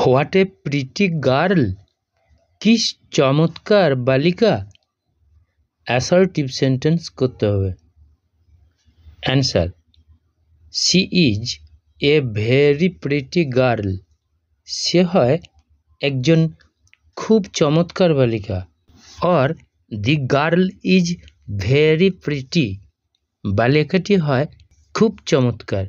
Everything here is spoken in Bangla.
হোয়াট এ প্রিটি গার্ল কি চমৎকার বালিকা অ্যাসার্টিভ সেন্টেন্স করতে হবে answer she is a very pretty girl সে হয় একজন খুব চমৎকার বালিকা or the girl is very pretty বালিকাটি হয় খুব চমৎকার